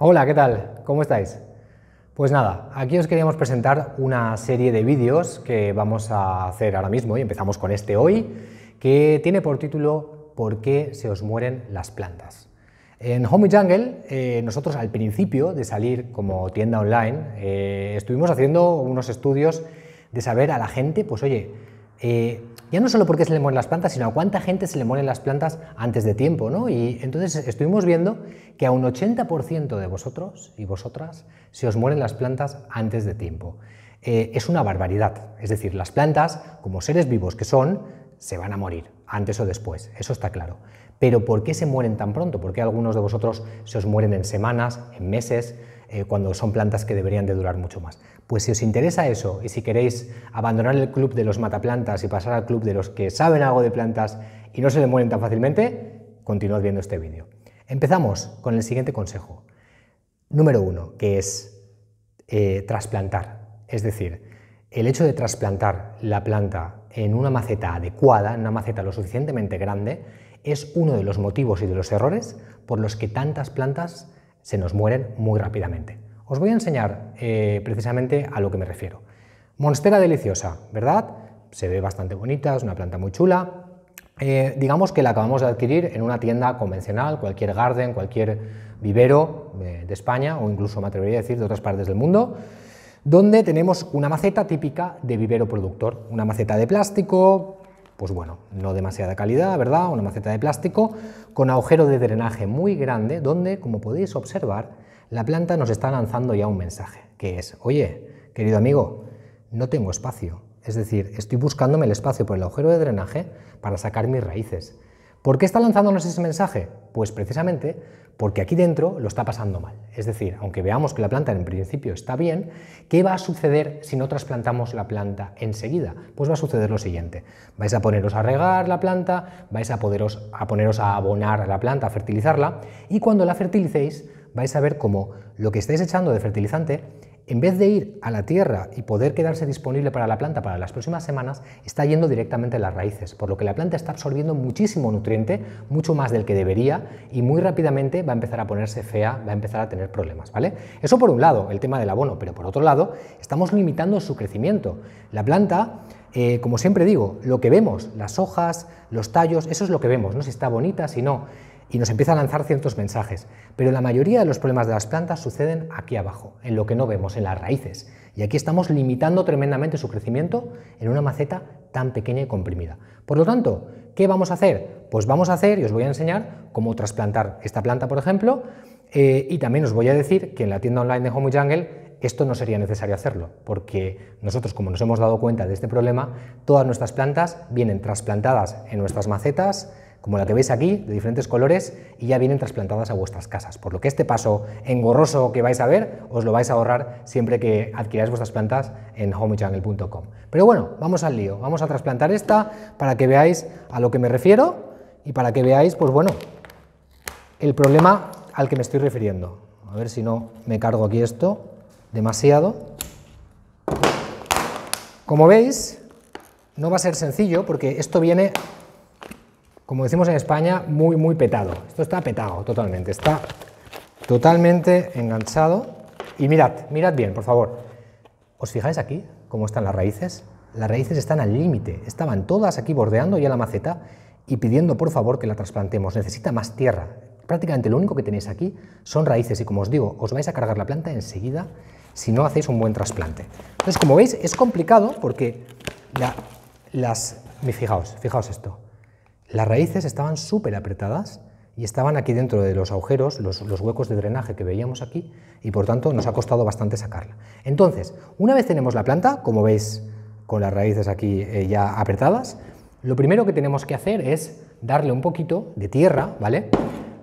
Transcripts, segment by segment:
Hola, ¿qué tal? ¿Cómo estáis? Pues nada, aquí os queríamos presentar una serie de vídeos que vamos a hacer ahora mismo y empezamos con este hoy, que tiene por título ¿Por qué se os mueren las plantas? En Home Jungle, eh, nosotros al principio de salir como tienda online, eh, estuvimos haciendo unos estudios de saber a la gente, pues oye, eh, ya no solo porque se le mueren las plantas, sino a cuánta gente se le mueren las plantas antes de tiempo, ¿no? Y entonces estuvimos viendo que a un 80% de vosotros y vosotras se os mueren las plantas antes de tiempo. Eh, es una barbaridad. Es decir, las plantas, como seres vivos que son, se van a morir, antes o después, eso está claro. Pero ¿por qué se mueren tan pronto? ¿Por qué algunos de vosotros se os mueren en semanas, en meses? Eh, cuando son plantas que deberían de durar mucho más. Pues si os interesa eso y si queréis abandonar el club de los mataplantas y pasar al club de los que saben algo de plantas y no se le mueren tan fácilmente, continuad viendo este vídeo. Empezamos con el siguiente consejo. Número uno, que es eh, trasplantar. Es decir, el hecho de trasplantar la planta en una maceta adecuada, en una maceta lo suficientemente grande, es uno de los motivos y de los errores por los que tantas plantas se nos mueren muy rápidamente. Os voy a enseñar eh, precisamente a lo que me refiero. Monstera deliciosa, ¿verdad? Se ve bastante bonita, es una planta muy chula. Eh, digamos que la acabamos de adquirir en una tienda convencional, cualquier garden, cualquier vivero eh, de España o incluso me atrevería a decir de otras partes del mundo, donde tenemos una maceta típica de vivero productor, una maceta de plástico pues bueno, no demasiada calidad, ¿verdad? Una maceta de plástico con agujero de drenaje muy grande donde, como podéis observar, la planta nos está lanzando ya un mensaje, que es, oye, querido amigo, no tengo espacio. Es decir, estoy buscándome el espacio por el agujero de drenaje para sacar mis raíces. ¿Por qué está lanzándonos ese mensaje? Pues precisamente porque aquí dentro lo está pasando mal. Es decir, aunque veamos que la planta en principio está bien, ¿qué va a suceder si no trasplantamos la planta enseguida? Pues va a suceder lo siguiente. Vais a poneros a regar la planta, vais a, a poneros a abonar a la planta, a fertilizarla, y cuando la fertilicéis vais a ver cómo lo que estáis echando de fertilizante en vez de ir a la tierra y poder quedarse disponible para la planta para las próximas semanas, está yendo directamente a las raíces, por lo que la planta está absorbiendo muchísimo nutriente, mucho más del que debería, y muy rápidamente va a empezar a ponerse fea, va a empezar a tener problemas, ¿vale? Eso por un lado, el tema del abono, pero por otro lado, estamos limitando su crecimiento. La planta eh, como siempre digo, lo que vemos, las hojas, los tallos, eso es lo que vemos, no si está bonita, si no y nos empieza a lanzar ciertos mensajes. Pero la mayoría de los problemas de las plantas suceden aquí abajo, en lo que no vemos, en las raíces. Y aquí estamos limitando tremendamente su crecimiento en una maceta tan pequeña y comprimida. Por lo tanto, ¿qué vamos a hacer? Pues vamos a hacer, y os voy a enseñar cómo trasplantar esta planta, por ejemplo, eh, y también os voy a decir que en la tienda online de Home Jungle esto no sería necesario hacerlo, porque nosotros, como nos hemos dado cuenta de este problema, todas nuestras plantas vienen trasplantadas en nuestras macetas, como la que veis aquí, de diferentes colores, y ya vienen trasplantadas a vuestras casas. Por lo que este paso engorroso que vais a ver, os lo vais a ahorrar siempre que adquiráis vuestras plantas en homejungle.com. Pero bueno, vamos al lío. Vamos a trasplantar esta para que veáis a lo que me refiero y para que veáis, pues bueno, el problema al que me estoy refiriendo. A ver si no me cargo aquí esto demasiado. Como veis, no va a ser sencillo porque esto viene como decimos en España, muy, muy petado. Esto está petado totalmente, está totalmente enganchado. Y mirad, mirad bien, por favor. ¿Os fijáis aquí cómo están las raíces? Las raíces están al límite, estaban todas aquí bordeando ya la maceta y pidiendo por favor que la trasplantemos. Necesita más tierra. Prácticamente lo único que tenéis aquí son raíces y como os digo, os vais a cargar la planta enseguida si no hacéis un buen trasplante. Entonces, como veis, es complicado porque ya las... Fijaos, fijaos esto. Las raíces estaban súper apretadas y estaban aquí dentro de los agujeros, los, huecos de drenaje que veíamos aquí, y por tanto nos ha costado bastante sacarla. Entonces, una vez tenemos la planta, como veis con las raíces aquí eh, ya apretadas, lo primero que tenemos que hacer es darle un poquito de tierra, ¿vale?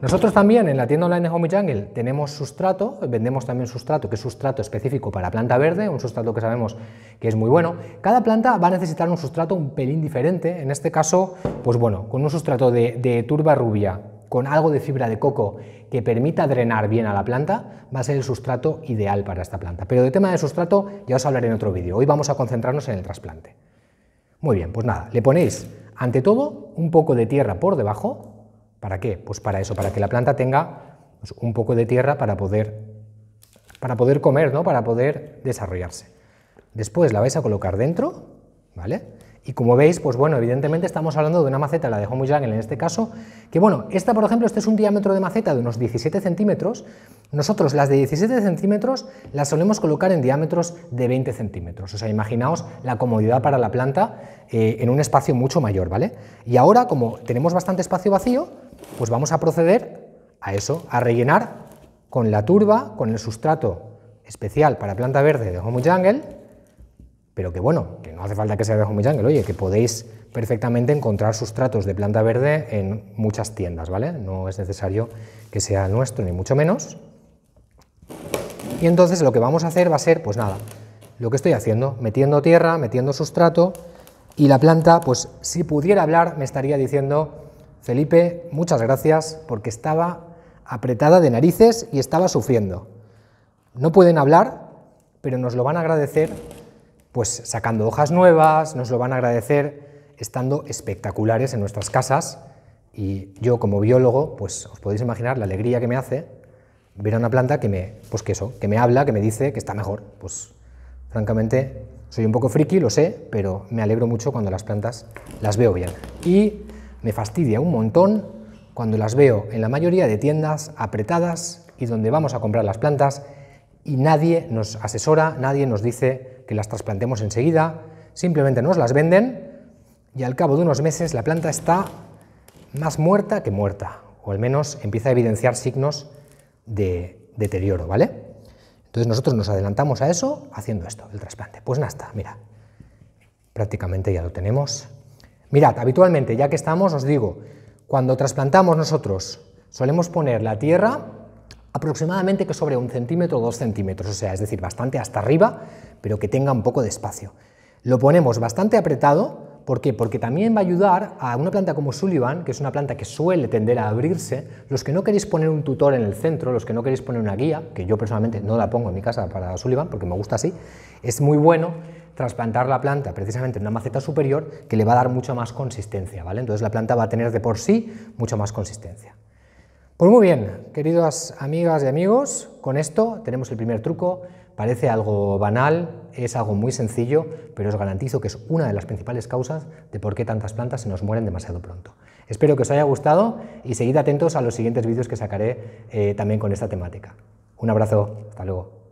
Nosotros también en la tienda online de Home Jungle tenemos sustrato, vendemos también sustrato, que es sustrato específico para planta verde, un sustrato que sabemos que es muy bueno. Cada planta va a necesitar un sustrato un pelín diferente, en este caso, pues bueno, con un sustrato de, turba rubia, con algo de fibra de coco que permita drenar bien a la planta, va a ser el sustrato ideal para esta planta. Pero de tema de sustrato ya os hablaré en otro vídeo, hoy vamos a concentrarnos en el trasplante. Muy bien, pues nada, le ponéis ante todo un poco de tierra por debajo, ¿Para qué? Pues para eso, para que la planta tenga pues, un poco de tierra para poder, para poder comer, ¿no? para poder desarrollarse. Después la vais a colocar dentro, ¿vale? Y como veis, pues bueno, evidentemente estamos hablando de una maceta, la de muy Jungle en este caso, que bueno, esta por ejemplo, este es un diámetro de maceta de unos 17 centímetros, nosotros las de 17 centímetros las solemos colocar en diámetros de 20 centímetros, o sea, imaginaos la comodidad para la planta eh, en un espacio mucho mayor, ¿vale? Y ahora, como tenemos bastante espacio vacío, pues vamos a proceder a eso, a rellenar con la turba, con el sustrato especial para planta verde de Home Jungle, pero que bueno, que no hace falta que sea de Home Jungle, oye, que podéis perfectamente encontrar sustratos de planta verde en muchas tiendas, ¿vale? No es necesario que sea nuestro, ni mucho menos. Y entonces lo que vamos a hacer va a ser, pues nada, lo que estoy haciendo, metiendo tierra, metiendo sustrato, y la planta, pues si pudiera hablar, me estaría diciendo, Felipe, muchas gracias, porque estaba apretada de narices y estaba sufriendo. No pueden hablar, pero nos lo van a agradecer, pues sacando hojas nuevas, nos lo van a agradecer estando espectaculares en nuestras casas. Y yo como biólogo, pues os podéis imaginar la alegría que me hace ver a una planta que me, pues que eso, que me habla, que me dice que está mejor. Pues francamente, soy un poco friki, lo sé, pero me alegro mucho cuando las plantas las veo bien. Y me fastidia un montón cuando las veo en la mayoría de tiendas apretadas y donde vamos a comprar las plantas y nadie nos asesora, nadie nos dice que las trasplantemos enseguida, simplemente nos las venden y al cabo de unos meses la planta está más muerta que muerta, o al menos empieza a evidenciar signos de deterioro, ¿vale? Entonces nosotros nos adelantamos a eso haciendo esto, el trasplante. Pues nada, mira, prácticamente ya lo tenemos. Mirad, habitualmente, ya que estamos, os digo, cuando trasplantamos nosotros solemos poner la tierra aproximadamente que sobre un centímetro o dos centímetros, o sea, es decir, bastante hasta arriba, pero que tenga un poco de espacio. Lo ponemos bastante apretado ¿Por qué? Porque también va a ayudar a una planta como Sullivan, que es una planta que suele tender a abrirse, los que no queréis poner un tutor en el centro, los que no queréis poner una guía, que yo personalmente no la pongo en mi casa para Sullivan porque me gusta así, es muy bueno trasplantar la planta precisamente en una maceta superior que le va a dar mucha más consistencia, ¿vale? Entonces la planta va a tener de por sí mucha más consistencia. Pues muy bien, queridas amigas y amigos, con esto tenemos el primer truco Parece algo banal, es algo muy sencillo, pero os garantizo que es una de las principales causas de por qué tantas plantas se nos mueren demasiado pronto. Espero que os haya gustado y seguid atentos a los siguientes vídeos que sacaré eh, también con esta temática. Un abrazo, hasta luego.